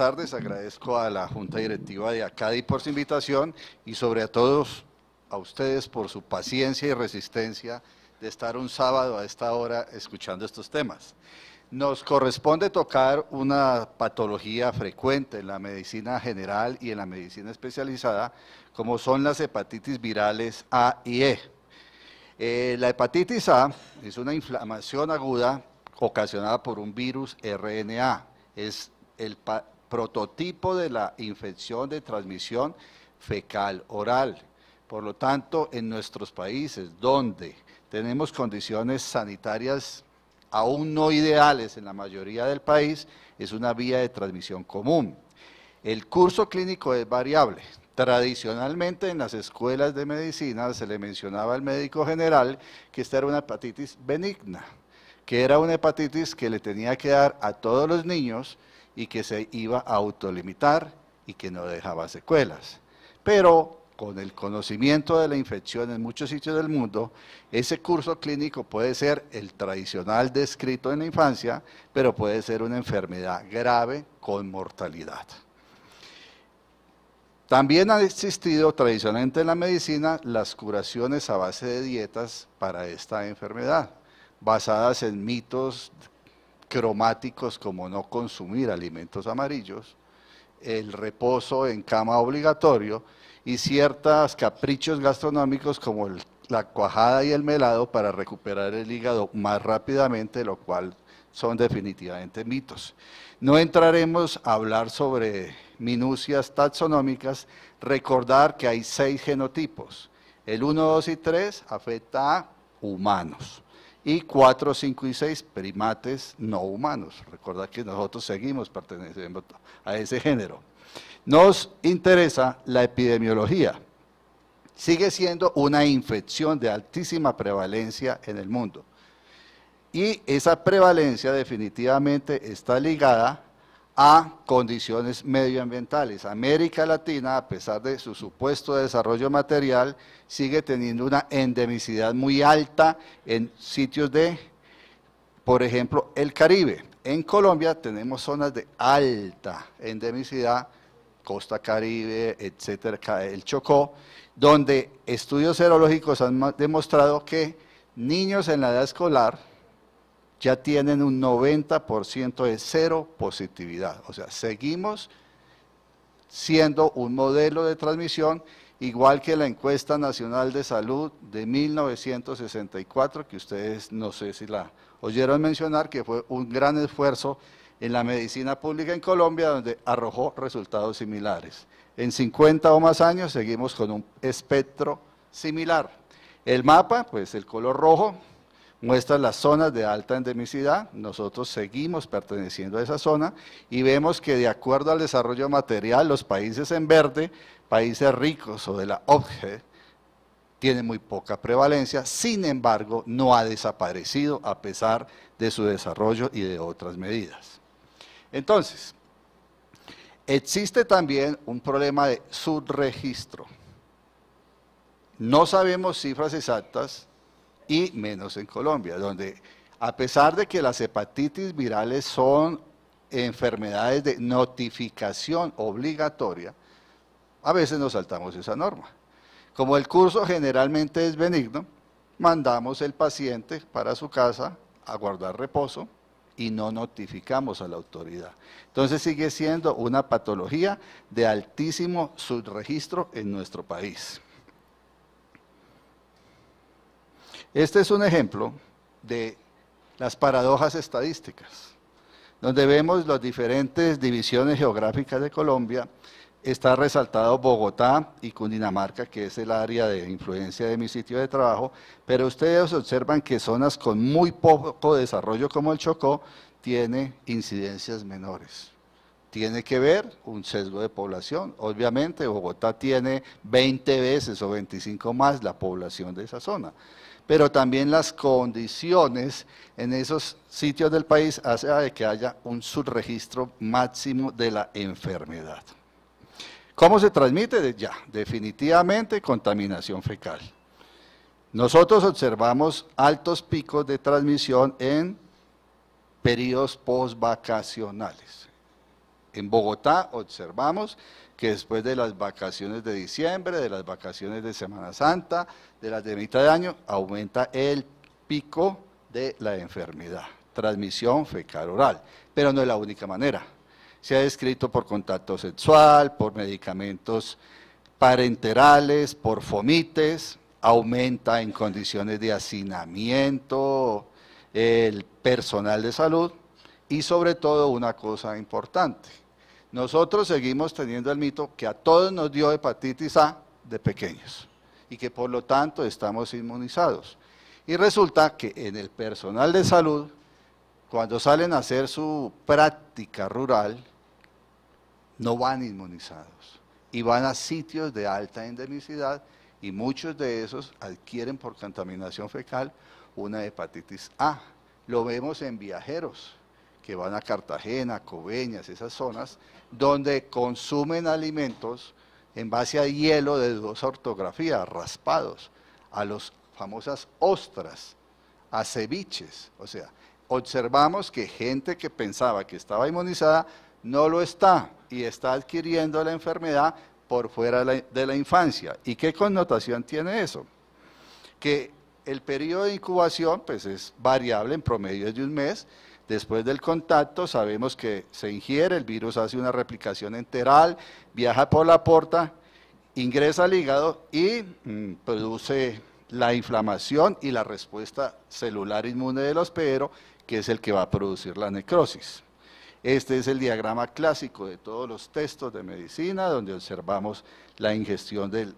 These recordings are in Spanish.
tardes. Agradezco a la Junta Directiva de ACADI por su invitación y sobre todo a ustedes por su paciencia y resistencia de estar un sábado a esta hora escuchando estos temas. Nos corresponde tocar una patología frecuente en la medicina general y en la medicina especializada, como son las hepatitis virales A y E. Eh, la hepatitis A es una inflamación aguda ocasionada por un virus RNA. Es el, prototipo de la infección de transmisión fecal oral. Por lo tanto, en nuestros países donde tenemos condiciones sanitarias aún no ideales en la mayoría del país, es una vía de transmisión común. El curso clínico es variable. Tradicionalmente en las escuelas de medicina se le mencionaba al médico general que esta era una hepatitis benigna, que era una hepatitis que le tenía que dar a todos los niños y que se iba a autolimitar y que no dejaba secuelas. Pero con el conocimiento de la infección en muchos sitios del mundo, ese curso clínico puede ser el tradicional descrito en la infancia, pero puede ser una enfermedad grave con mortalidad. También han existido tradicionalmente en la medicina las curaciones a base de dietas para esta enfermedad, basadas en mitos cromáticos como no consumir alimentos amarillos, el reposo en cama obligatorio y ciertos caprichos gastronómicos como la cuajada y el melado para recuperar el hígado más rápidamente, lo cual son definitivamente mitos. No entraremos a hablar sobre minucias taxonómicas, recordar que hay seis genotipos. El 1, 2 y 3 afecta a humanos y cuatro, cinco y seis primates no humanos. Recuerda que nosotros seguimos perteneciendo a ese género. Nos interesa la epidemiología. Sigue siendo una infección de altísima prevalencia en el mundo. Y esa prevalencia definitivamente está ligada a condiciones medioambientales. América Latina, a pesar de su supuesto desarrollo material, sigue teniendo una endemicidad muy alta en sitios de, por ejemplo, el Caribe. En Colombia tenemos zonas de alta endemicidad, Costa Caribe, etcétera, el Chocó, donde estudios serológicos han demostrado que niños en la edad escolar ya tienen un 90% de cero positividad. O sea, seguimos siendo un modelo de transmisión igual que la encuesta nacional de salud de 1964, que ustedes no sé si la oyeron mencionar, que fue un gran esfuerzo en la medicina pública en Colombia, donde arrojó resultados similares. En 50 o más años seguimos con un espectro similar. El mapa, pues el color rojo, muestra las zonas de alta endemicidad, nosotros seguimos perteneciendo a esa zona y vemos que de acuerdo al desarrollo material, los países en verde, países ricos o de la OCDE, tienen muy poca prevalencia, sin embargo no ha desaparecido a pesar de su desarrollo y de otras medidas. Entonces, existe también un problema de subregistro. No sabemos cifras exactas, y menos en Colombia, donde a pesar de que las hepatitis virales son enfermedades de notificación obligatoria, a veces nos saltamos esa norma. Como el curso generalmente es benigno, mandamos el paciente para su casa a guardar reposo y no notificamos a la autoridad. Entonces sigue siendo una patología de altísimo subregistro en nuestro país. Este es un ejemplo de las paradojas estadísticas, donde vemos las diferentes divisiones geográficas de Colombia. Está resaltado Bogotá y Cundinamarca, que es el área de influencia de mi sitio de trabajo, pero ustedes observan que zonas con muy poco desarrollo como el Chocó tiene incidencias menores tiene que ver un sesgo de población. Obviamente, Bogotá tiene 20 veces o 25 más la población de esa zona pero también las condiciones en esos sitios del país hace de que haya un subregistro máximo de la enfermedad. ¿Cómo se transmite? Ya, definitivamente contaminación fecal. Nosotros observamos altos picos de transmisión en periodos postvacacionales. En Bogotá observamos que después de las vacaciones de diciembre, de las vacaciones de Semana Santa, de las de mitad de año, aumenta el pico de la enfermedad, transmisión fecal oral. Pero no es la única manera. Se ha descrito por contacto sexual, por medicamentos parenterales, por fomites, aumenta en condiciones de hacinamiento, el personal de salud y sobre todo una cosa importante, nosotros seguimos teniendo el mito que a todos nos dio hepatitis A de pequeños y que por lo tanto estamos inmunizados. Y resulta que en el personal de salud, cuando salen a hacer su práctica rural, no van inmunizados y van a sitios de alta endemicidad y muchos de esos adquieren por contaminación fecal una hepatitis A. Lo vemos en viajeros que van a Cartagena, Coveñas, esas zonas, donde consumen alimentos en base a hielo de dos ortografías, raspados, a las famosas ostras, a ceviches. O sea, observamos que gente que pensaba que estaba inmunizada no lo está y está adquiriendo la enfermedad por fuera de la infancia. ¿Y qué connotación tiene eso? Que el periodo de incubación pues, es variable, en promedio es de un mes, Después del contacto sabemos que se ingiere, el virus hace una replicación enteral, viaja por la porta, ingresa al hígado y mm, produce la inflamación y la respuesta celular inmune del hospedero, que es el que va a producir la necrosis. Este es el diagrama clásico de todos los textos de medicina, donde observamos la ingestión del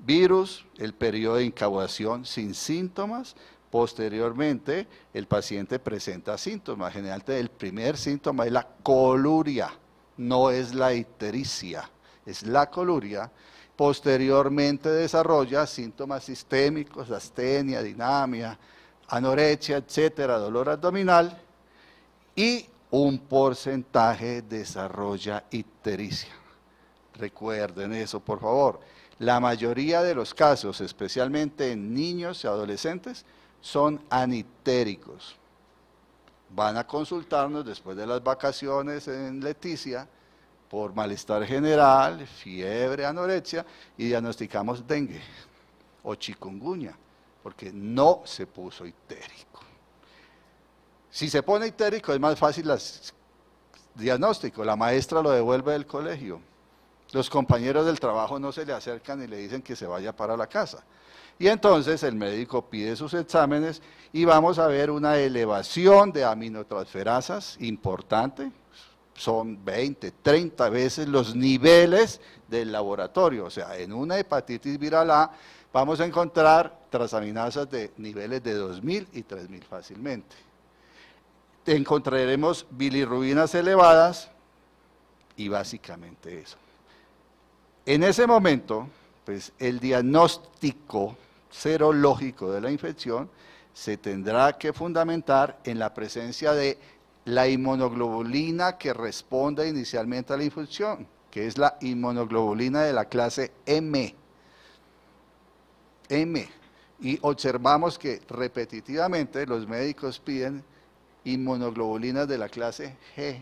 virus, el periodo de incubación sin síntomas, Posteriormente, el paciente presenta síntomas. Generalmente, el primer síntoma es la coluria, no es la ictericia, es la coluria. Posteriormente, desarrolla síntomas sistémicos, astenia, dinamia, anorexia, etcétera, dolor abdominal. Y un porcentaje desarrolla ictericia. Recuerden eso, por favor. La mayoría de los casos, especialmente en niños y adolescentes, son anitéricos. Van a consultarnos después de las vacaciones en Leticia por malestar general, fiebre, anorexia y diagnosticamos dengue o chikungunya, porque no se puso itérico. Si se pone itérico es más fácil el diagnóstico, la maestra lo devuelve del colegio. Los compañeros del trabajo no se le acercan y le dicen que se vaya para la casa. Y entonces el médico pide sus exámenes y vamos a ver una elevación de aminotransferasas importante, son 20, 30 veces los niveles del laboratorio. O sea, en una hepatitis viral A vamos a encontrar transaminasas de niveles de 2.000 y 3.000 fácilmente. Encontraremos bilirrubinas elevadas y básicamente eso. En ese momento, pues el diagnóstico serológico de la infección se tendrá que fundamentar en la presencia de la inmunoglobulina que responda inicialmente a la infección, que es la inmunoglobulina de la clase M. M. Y observamos que repetitivamente los médicos piden inmunoglobulinas de la clase G,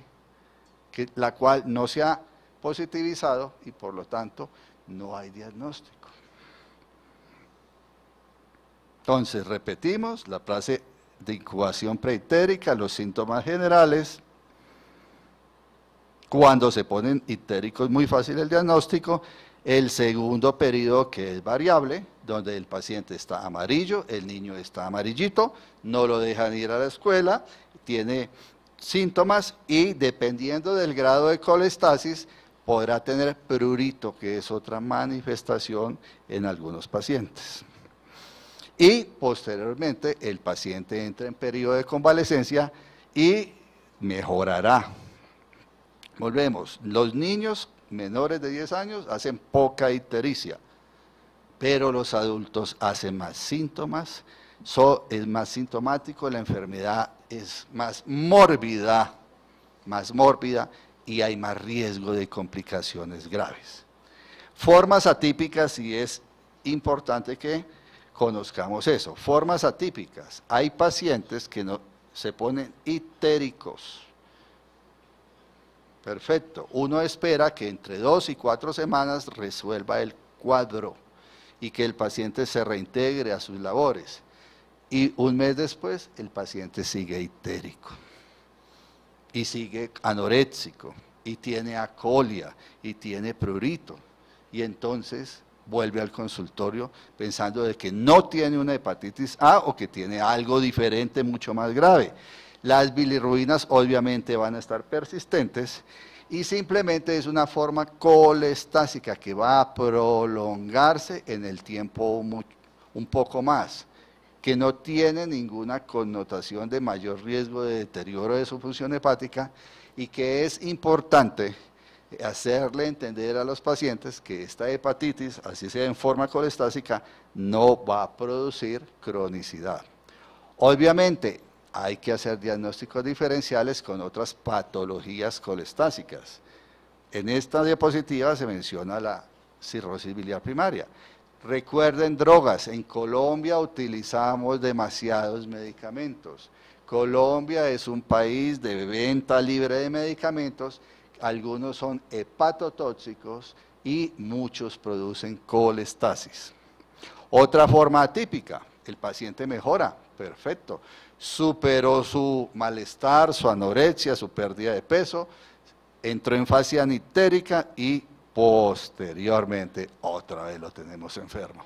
la cual no se ha positivizado y por lo tanto no hay diagnóstico. Entonces, repetimos la frase de incubación preitérica, los síntomas generales. Cuando se ponen itéricos, es muy fácil el diagnóstico. El segundo periodo, que es variable, donde el paciente está amarillo, el niño está amarillito, no lo dejan ir a la escuela, tiene síntomas y dependiendo del grado de colestasis, podrá tener prurito, que es otra manifestación en algunos pacientes y posteriormente el paciente entra en periodo de convalecencia y mejorará. Volvemos, los niños menores de 10 años hacen poca ictericia, pero los adultos hacen más síntomas, es más sintomático, la enfermedad es más mórbida, más mórbida y hay más riesgo de complicaciones graves. Formas atípicas y es importante que conozcamos eso. Formas atípicas. Hay pacientes que no, se ponen itéricos. Perfecto. Uno espera que entre dos y cuatro semanas resuelva el cuadro y que el paciente se reintegre a sus labores. Y un mes después el paciente sigue itérico y sigue anoréxico y tiene acolia y tiene prurito. Y entonces vuelve al consultorio pensando de que no tiene una hepatitis A o que tiene algo diferente mucho más grave. Las bilirruinas obviamente van a estar persistentes y simplemente es una forma colestásica que va a prolongarse en el tiempo un poco más, que no tiene ninguna connotación de mayor riesgo de deterioro de su función hepática y que es importante hacerle entender a los pacientes que esta hepatitis, así sea en forma colestásica, no va a producir cronicidad. Obviamente, hay que hacer diagnósticos diferenciales con otras patologías colestásicas. En esta diapositiva se menciona la cirrosis biliar primaria. Recuerden drogas, en Colombia utilizamos demasiados medicamentos. Colombia es un país de venta libre de medicamentos algunos son hepatotóxicos y muchos producen colestasis. Otra forma atípica, el paciente mejora, perfecto, superó su malestar, su anorexia, su pérdida de peso, entró en fase anitérica y posteriormente otra vez lo tenemos enfermo.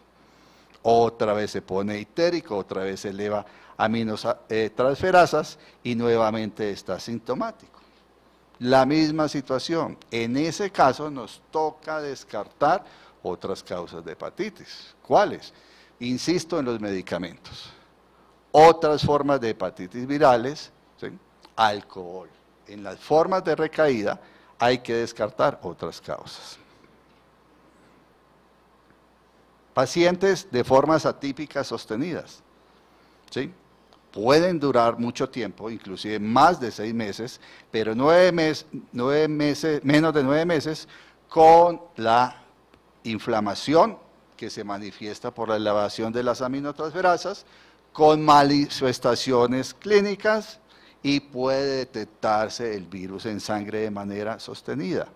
Otra vez se pone itérico, otra vez eleva aminotransferasas eh, y nuevamente está sintomático la misma situación. En ese caso nos toca descartar otras causas de hepatitis. ¿Cuáles? Insisto en los medicamentos. Otras formas de hepatitis virales, ¿sí? alcohol. En las formas de recaída hay que descartar otras causas. Pacientes de formas atípicas sostenidas. ¿sí? pueden durar mucho tiempo, inclusive más de seis meses, pero nueve, meses, menos de nueve meses, con la inflamación que se manifiesta por la elevación de las aminotransferasas, con manifestaciones clínicas y puede detectarse el virus en sangre de manera sostenida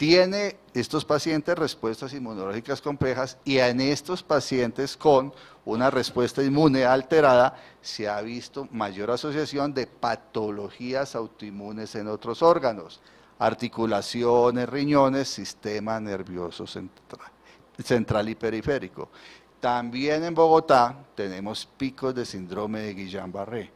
tiene estos pacientes respuestas inmunológicas complejas y en estos pacientes con una respuesta inmune alterada se ha visto mayor asociación de patologías autoinmunes en otros órganos, articulaciones, riñones, sistema nervioso central, y periférico. También en Bogotá tenemos picos de síndrome de Guillain-Barré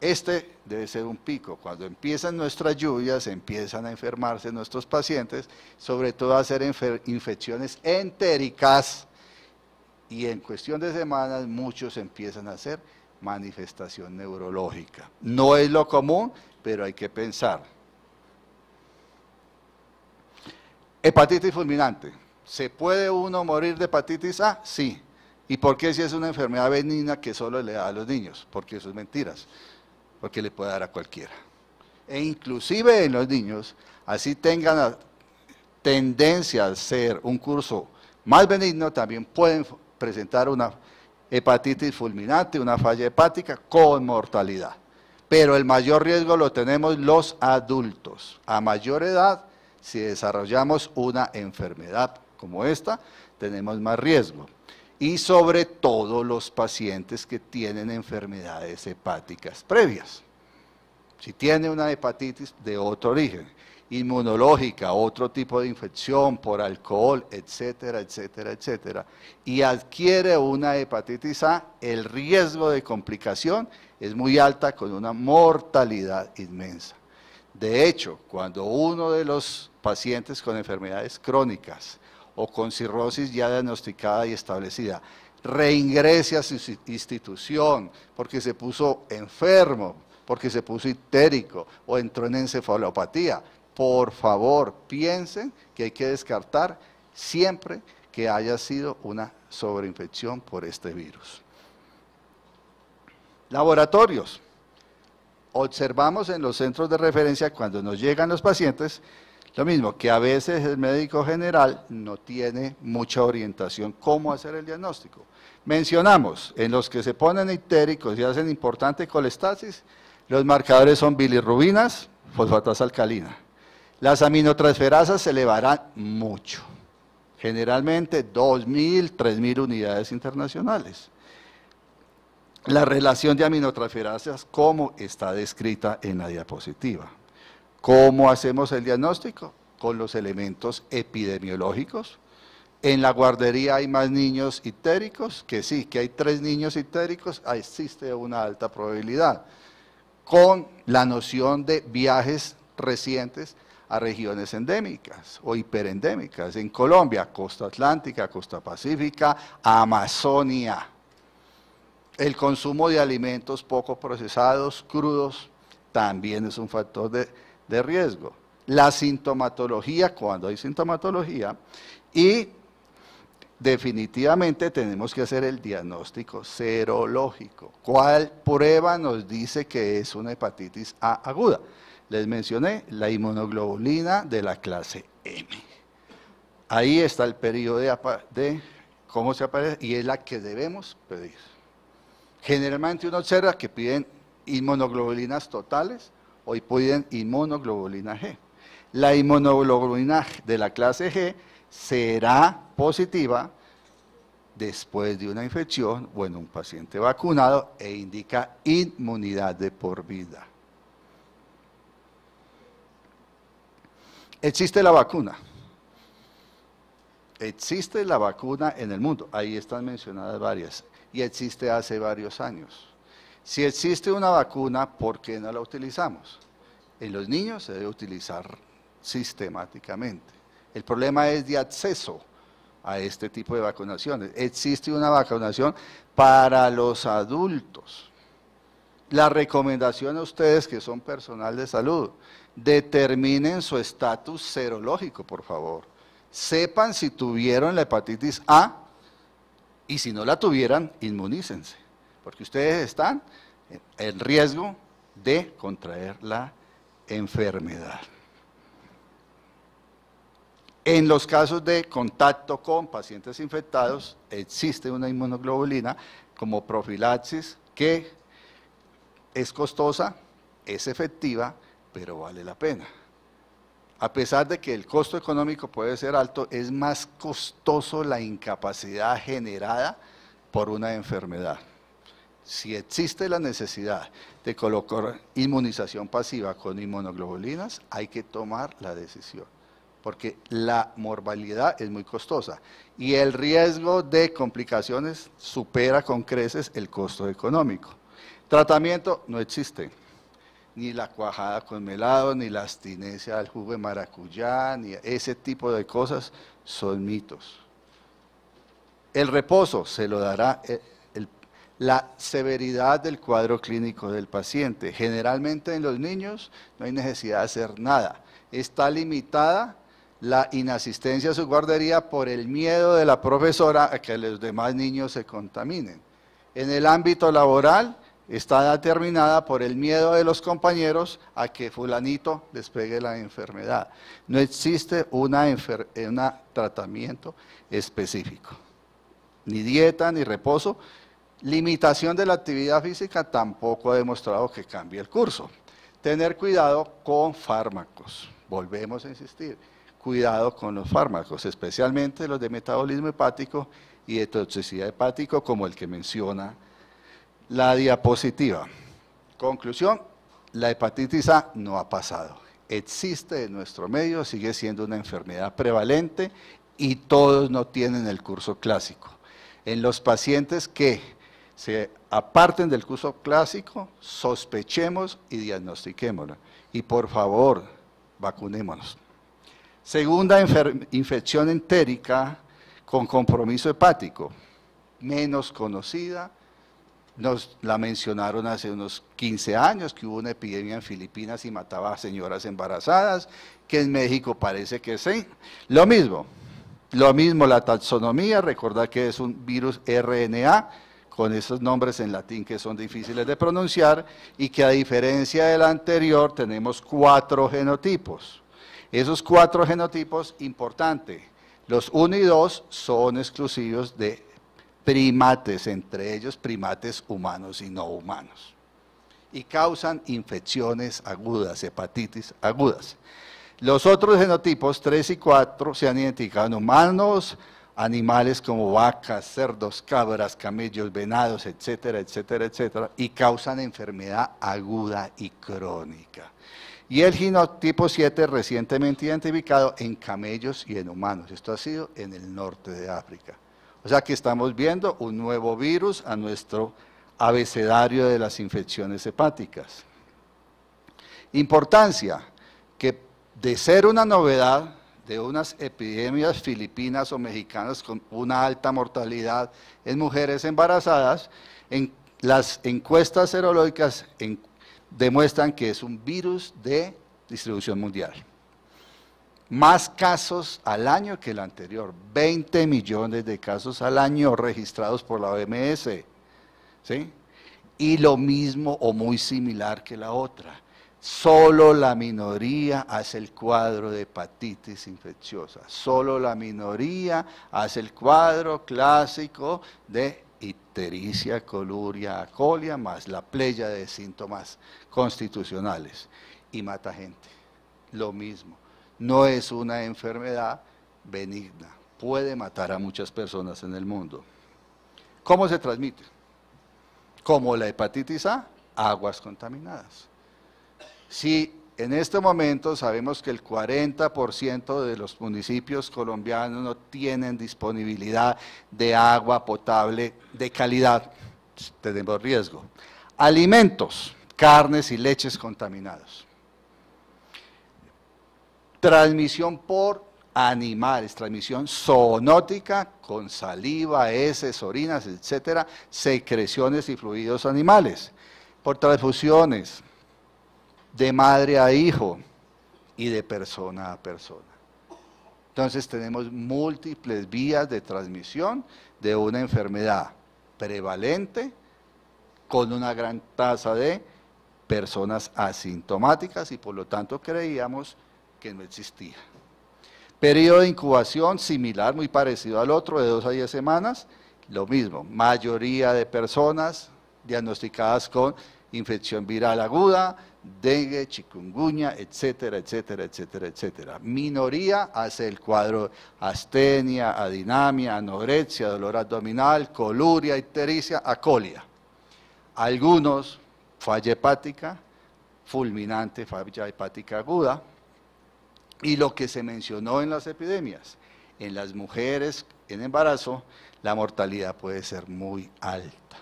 este debe ser un pico. Cuando empiezan nuestras lluvias, empiezan a enfermarse nuestros pacientes, sobre todo a hacer infecciones entéricas. Y en cuestión de semanas, muchos empiezan a hacer manifestación neurológica. No es lo común, pero hay que pensar. Hepatitis fulminante. ¿Se puede uno morir de hepatitis A? Sí. ¿Y por qué si es una enfermedad benigna que solo le da a los niños? Porque eso es mentiras porque le puede dar a cualquiera. E inclusive en los niños, así tengan tendencia a ser un curso más benigno, también pueden presentar una hepatitis fulminante, una falla hepática con mortalidad. Pero el mayor riesgo lo tenemos los adultos. A mayor edad, si desarrollamos una enfermedad como esta, tenemos más riesgo y sobre todo los pacientes que tienen enfermedades hepáticas previas. Si tiene una hepatitis de otro origen, inmunológica, otro tipo de infección por alcohol, etcétera, etcétera, etcétera, y adquiere una hepatitis A, el riesgo de complicación es muy alta con una mortalidad inmensa. De hecho, cuando uno de los pacientes con enfermedades crónicas o con cirrosis ya diagnosticada y establecida. Reingrese a su institución porque se puso enfermo, porque se puso itérico o entró en encefalopatía. Por favor, piensen que hay que descartar siempre que haya sido una sobreinfección por este virus. Laboratorios. Observamos en los centros de referencia cuando nos llegan los pacientes lo mismo que a veces el médico general no tiene mucha orientación cómo hacer el diagnóstico. Mencionamos, en los que se ponen ictéricos y hacen importante colestasis, los marcadores son bilirrubinas, fosfatas alcalina. Las aminotransferasas se elevarán mucho, generalmente 2.000, 3.000 unidades internacionales. La relación de aminotransferasas como está descrita en la diapositiva. ¿Cómo hacemos el diagnóstico? Con los elementos epidemiológicos. En la guardería hay más niños itéricos, que sí, que hay tres niños itéricos, existe una alta probabilidad. Con la noción de viajes recientes a regiones endémicas o hiperendémicas en Colombia, costa atlántica, costa pacífica, Amazonia. El consumo de alimentos poco procesados, crudos, también es un factor de de riesgo. La sintomatología, cuando hay sintomatología, y definitivamente tenemos que hacer el diagnóstico serológico. ¿Cuál prueba nos dice que es una hepatitis A aguda? Les mencioné la inmunoglobulina de la clase M. Ahí está el periodo de, de cómo se aparece y es la que debemos pedir. Generalmente uno observa que piden inmunoglobulinas totales hoy pueden inmunoglobulina G. La inmunoglobulina de la clase G será positiva después de una infección o en un paciente vacunado e indica inmunidad de por vida. Existe la vacuna. Existe la vacuna en el mundo. Ahí están mencionadas varias. Y existe hace varios años. Si existe una vacuna, ¿por qué no la utilizamos? En los niños se debe utilizar sistemáticamente. El problema es de acceso a este tipo de vacunaciones. Existe una vacunación para los adultos. La recomendación a ustedes que son personal de salud, determinen su estatus serológico, por favor. Sepan si tuvieron la hepatitis A y si no la tuvieran, inmunícense porque ustedes están en riesgo de contraer la enfermedad. En los casos de contacto con pacientes infectados, existe una inmunoglobulina como profilaxis que es costosa, es efectiva, pero vale la pena. A pesar de que el costo económico puede ser alto, es más costoso la incapacidad generada por una enfermedad si existe la necesidad de colocar inmunización pasiva con inmunoglobulinas, hay que tomar la decisión, porque la morbilidad es muy costosa y el riesgo de complicaciones supera con creces el costo económico. Tratamiento no existe, ni la cuajada con melado, ni la abstinencia al jugo de maracuyá, ni ese tipo de cosas son mitos. El reposo se lo dará la severidad del cuadro clínico del paciente. Generalmente en los niños no hay necesidad de hacer nada. Está limitada la inasistencia a su guardería por el miedo de la profesora a que los demás niños se contaminen. En el ámbito laboral está determinada por el miedo de los compañeros a que fulanito despegue la enfermedad. No existe un tratamiento específico, ni dieta ni reposo, Limitación de la actividad física tampoco ha demostrado que cambie el curso. Tener cuidado con fármacos. Volvemos a insistir, cuidado con los fármacos, especialmente los de metabolismo hepático y de toxicidad hepático, como el que menciona la diapositiva. Conclusión, la hepatitis A no ha pasado. Existe en nuestro medio, sigue siendo una enfermedad prevalente y todos no tienen el curso clásico. En los pacientes que se aparten del curso clásico, sospechemos y diagnostiquémoslo. Y por favor, vacunémonos. Segunda infección entérica con compromiso hepático, menos conocida. Nos la mencionaron hace unos 15 años que hubo una epidemia en Filipinas y mataba a señoras embarazadas, que en México parece que sí. Lo mismo, lo mismo la taxonomía, recordar que es un virus RNA con esos nombres en latín que son difíciles de pronunciar y que a diferencia del anterior tenemos cuatro genotipos. Esos cuatro genotipos, importante, los 1 y 2 son exclusivos de primates, entre ellos primates humanos y no humanos, y causan infecciones agudas, hepatitis agudas. Los otros genotipos 3 y 4 se han identificado en humanos, animales como vacas, cerdos, cabras, camellos, venados, etcétera, etcétera, etcétera, y causan enfermedad aguda y crónica. Y el genotipo 7 recientemente identificado en camellos y en humanos. Esto ha sido en el norte de África. O sea que estamos viendo un nuevo virus a nuestro abecedario de las infecciones hepáticas. Importancia, que de ser una novedad, de unas epidemias filipinas o mexicanas con una alta mortalidad en mujeres embarazadas, en, las encuestas serológicas demuestran que es un virus de distribución mundial. Más casos al año que el anterior, 20 millones de casos al año registrados por la OMS. ¿sí? Y lo mismo o muy similar que la otra. Solo la minoría hace el cuadro de hepatitis infecciosa. Solo la minoría hace el cuadro clásico de ictericia, coluria, acolia, más la playa de síntomas constitucionales. Y mata gente. Lo mismo. No es una enfermedad benigna. Puede matar a muchas personas en el mundo. ¿Cómo se transmite? Como la hepatitis A, aguas contaminadas. Si en este momento sabemos que el 40% de los municipios colombianos no tienen disponibilidad de agua potable de calidad, tenemos riesgo. Alimentos, carnes y leches contaminados. Transmisión por animales, transmisión zoonótica con saliva, heces, orinas, etcétera, secreciones y fluidos animales, por transfusiones, de madre a hijo y de persona a persona. Entonces tenemos múltiples vías de transmisión de una enfermedad prevalente con una gran tasa de personas asintomáticas y por lo tanto creíamos que no existía. Periodo de incubación similar, muy parecido al otro, de dos a diez semanas, lo mismo, mayoría de personas diagnosticadas con infección viral aguda, dengue, chikungunya, etcétera, etcétera, etcétera, etcétera. Minoría hace el cuadro astenia, adinamia, anorexia, dolor abdominal, coluria, ictericia, acolia. Algunos, falla hepática, fulminante falla hepática aguda. Y lo que se mencionó en las epidemias, en las mujeres en embarazo, la mortalidad puede ser muy alta.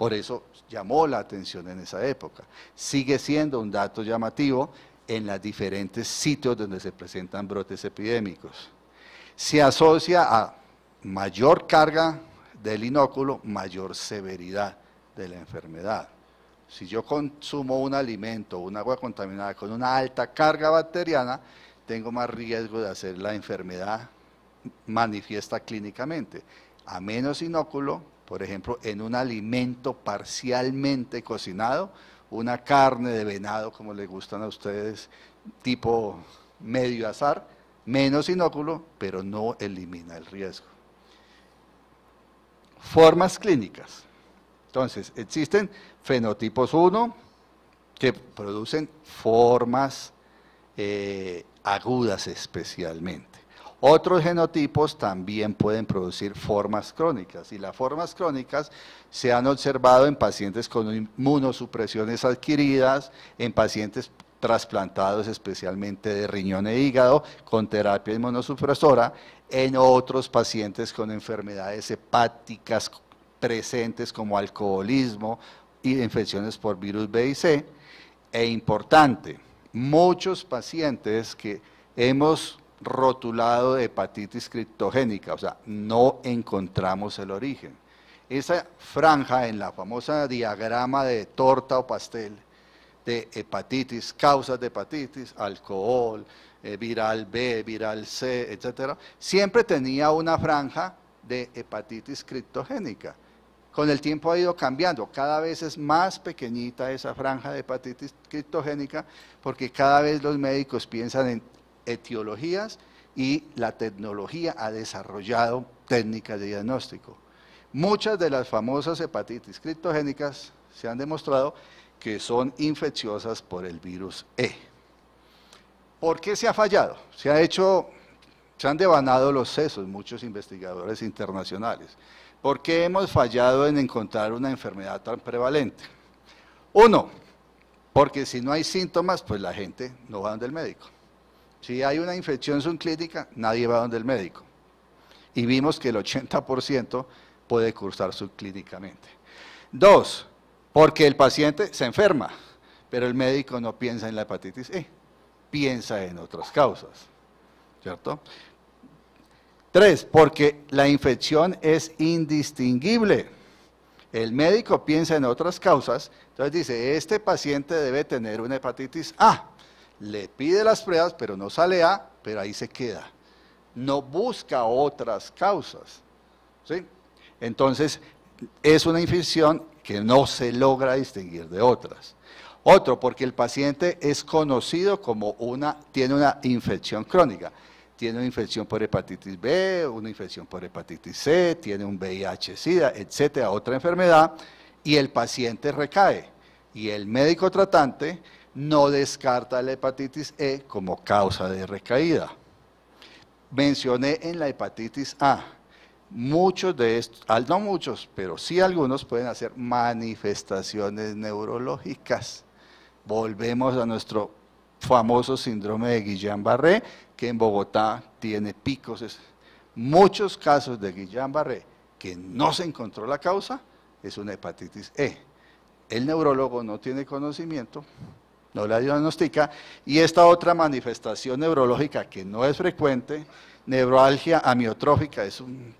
Por eso llamó la atención en esa época. Sigue siendo un dato llamativo en los diferentes sitios donde se presentan brotes epidémicos. Se asocia a mayor carga del inóculo, mayor severidad de la enfermedad. Si yo consumo un alimento o un agua contaminada con una alta carga bacteriana, tengo más riesgo de hacer la enfermedad manifiesta clínicamente. A menos inóculo, por ejemplo, en un alimento parcialmente cocinado, una carne de venado, como le gustan a ustedes, tipo medio azar, menos inóculo, pero no elimina el riesgo. Formas clínicas. Entonces, existen fenotipos 1 que producen formas eh, agudas especialmente. Otros genotipos también pueden producir formas crónicas y las formas crónicas se han observado en pacientes con inmunosupresiones adquiridas, en pacientes trasplantados especialmente de riñón e hígado con terapia inmunosupresora, en otros pacientes con enfermedades hepáticas presentes como alcoholismo y infecciones por virus B y C. E importante, muchos pacientes que hemos rotulado de hepatitis criptogénica, o sea, no encontramos el origen. Esa franja en la famosa diagrama de torta o pastel de hepatitis, causas de hepatitis, alcohol, eh, viral B, viral C, etcétera, siempre tenía una franja de hepatitis criptogénica. Con el tiempo ha ido cambiando, cada vez es más pequeñita esa franja de hepatitis criptogénica porque cada vez los médicos piensan en etiologías y la tecnología ha desarrollado técnicas de diagnóstico. Muchas de las famosas hepatitis criptogénicas se han demostrado que son infecciosas por el virus E. ¿Por qué se ha fallado? Se ha hecho, se han devanado los sesos muchos investigadores internacionales. ¿Por qué hemos fallado en encontrar una enfermedad tan prevalente? Uno, porque si no hay síntomas, pues la gente no va donde médico. Si hay una infección subclínica, nadie va donde el médico. Y vimos que el 80% puede cursar subclínicamente. Dos, porque el paciente se enferma, pero el médico no piensa en la hepatitis E, piensa en otras causas. ¿Cierto? Tres, porque la infección es indistinguible. El médico piensa en otras causas, entonces dice, este paciente debe tener una hepatitis A le pide las pruebas, pero no sale A, pero ahí se queda. No busca otras causas. ¿sí? Entonces, es una infección que no se logra distinguir de otras. Otro, porque el paciente es conocido como una, tiene una infección crónica. Tiene una infección por hepatitis B, una infección por hepatitis C, tiene un VIH, SIDA, etcétera, otra enfermedad, y el paciente recae. Y el médico tratante no descarta la hepatitis E como causa de recaída. Mencioné en la hepatitis A, muchos de estos, ah, no muchos, pero sí algunos pueden hacer manifestaciones neurológicas. Volvemos a nuestro famoso síndrome de Guillain-Barré, que en Bogotá tiene picos. Muchos casos de Guillain-Barré que no se encontró la causa es una hepatitis E. El neurólogo no tiene conocimiento, no la diagnostica, y esta otra manifestación neurológica que no es frecuente, neuroalgia amiotrófica, es un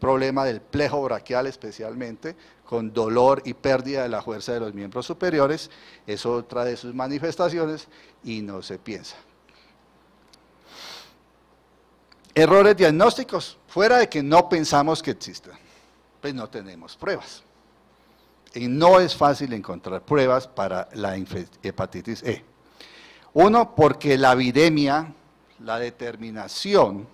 problema del plejo braquial especialmente, con dolor y pérdida de la fuerza de los miembros superiores, es otra de sus manifestaciones y no se piensa. Errores diagnósticos, fuera de que no pensamos que existan, pues no tenemos pruebas y no es fácil encontrar pruebas para la hepatitis E. Uno, porque la epidemia, la determinación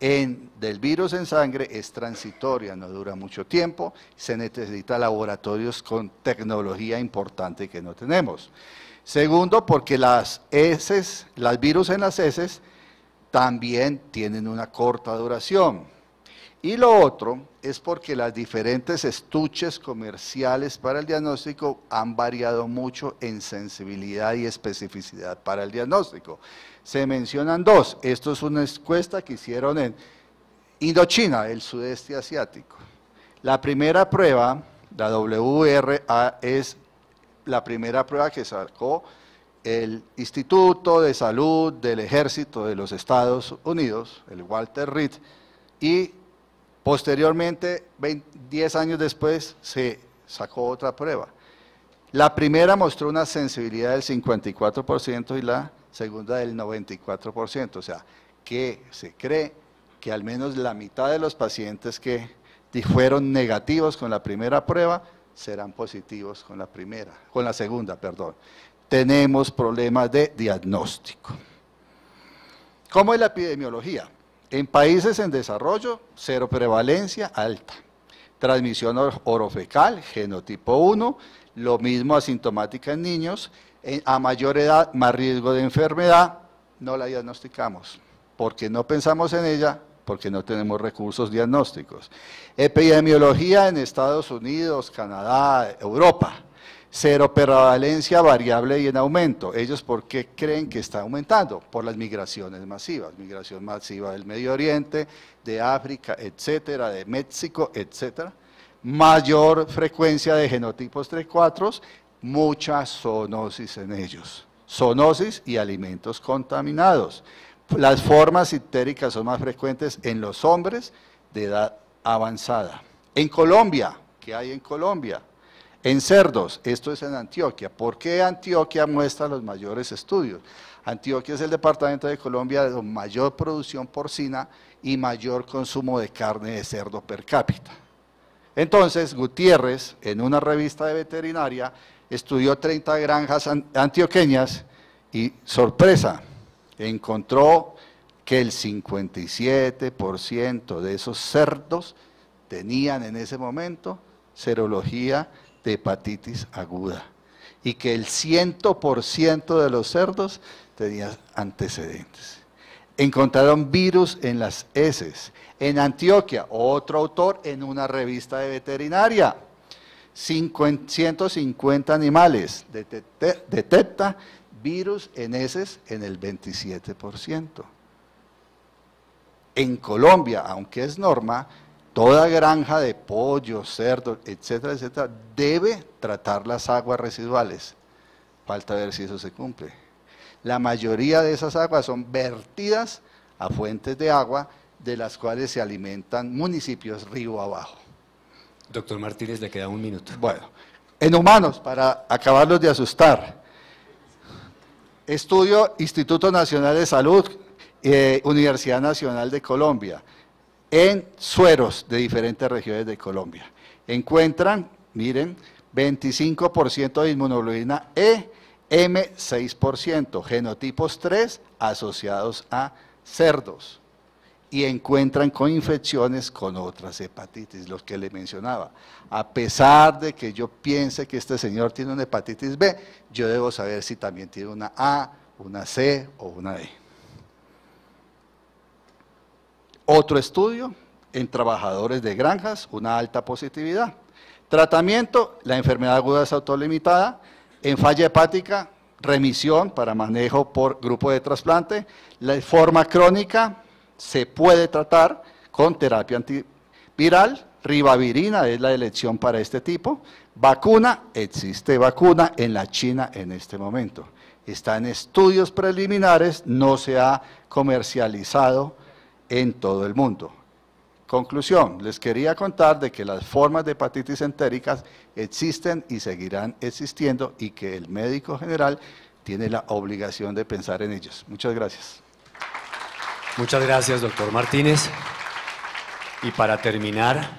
del virus en sangre es transitoria, no dura mucho tiempo, se necesita laboratorios con tecnología importante que no tenemos. Segundo, porque las heces, las virus en las heces, también tienen una corta duración. Y lo otro es porque las diferentes estuches comerciales para el diagnóstico han variado mucho en sensibilidad y especificidad para el diagnóstico. Se mencionan dos. Esto es una encuesta que hicieron en Indochina, el sudeste asiático. La primera prueba, la WRA, es la primera prueba que sacó el Instituto de Salud del Ejército de los Estados Unidos, el Walter Reed, y Posteriormente, 10 años después, se sacó otra prueba. La primera mostró una sensibilidad del 54% y la segunda del 94%, o sea, que se cree que al menos la mitad de los pacientes que fueron negativos con la primera prueba serán positivos con la primera, con la segunda, perdón. Tenemos problemas de diagnóstico. ¿Cómo es la epidemiología? En países en desarrollo, cero prevalencia alta. Transmisión orofecal, genotipo 1, lo mismo asintomática en niños. a mayor edad, más riesgo de enfermedad, no la diagnosticamos, porque no pensamos en ella, porque no tenemos recursos diagnósticos. Epidemiología en Estados Unidos, Canadá, Europa cero prevalencia variable y en aumento. ¿Ellos por qué creen que está aumentando? Por las migraciones masivas, migración masiva del Medio Oriente, de África, etcétera, de México, etcétera. Mayor frecuencia de genotipos 3-4, mucha zoonosis en ellos. Zoonosis y alimentos contaminados. Las formas histéricas son más frecuentes en los hombres de edad avanzada. En Colombia, ¿qué hay en Colombia? En cerdos, esto es en Antioquia. ¿Por qué Antioquia muestra los mayores estudios? Antioquia es el departamento de Colombia de mayor producción porcina y mayor consumo de carne de cerdo per cápita. Entonces, Gutiérrez, en una revista de veterinaria, estudió 30 granjas antioqueñas y, sorpresa, encontró que el 57% de esos cerdos tenían en ese momento serología de hepatitis aguda y que el 100% de los cerdos tenían antecedentes. Encontraron virus en las heces. En Antioquia, otro autor en una revista de veterinaria, 150 animales detecta virus en heces en el 27%. En Colombia, aunque es norma, Toda granja de pollo, cerdo, etcétera, etcétera, debe tratar las aguas residuales. Falta ver si eso se cumple. La mayoría de esas aguas son vertidas a fuentes de agua de las cuales se alimentan municipios río abajo. Doctor Martínez, le queda un minuto. Bueno, en humanos, para acabarlos de asustar. Estudio Instituto Nacional de Salud, eh, Universidad Nacional de Colombia en sueros de diferentes regiones de Colombia. Encuentran, miren, 25% de inmunoglobina E, M 6%, genotipos 3 asociados a cerdos y encuentran con infecciones con otras hepatitis, los que le mencionaba. A pesar de que yo piense que este señor tiene una hepatitis B, yo debo saber si también tiene una A, una C o una E. Otro estudio en trabajadores de granjas, una alta positividad. Tratamiento, la enfermedad aguda es autolimitada. En falla hepática, remisión para manejo por grupo de trasplante. La forma crónica se puede tratar con terapia antiviral. Ribavirina es la elección para este tipo. Vacuna, existe vacuna en la China en este momento. Está en estudios preliminares, no se ha comercializado en todo el mundo. Conclusión, les quería contar de que las formas de hepatitis entéricas existen y seguirán existiendo y que el médico general tiene la obligación de pensar en ellas. Muchas gracias. Muchas gracias, doctor Martínez. Y para terminar...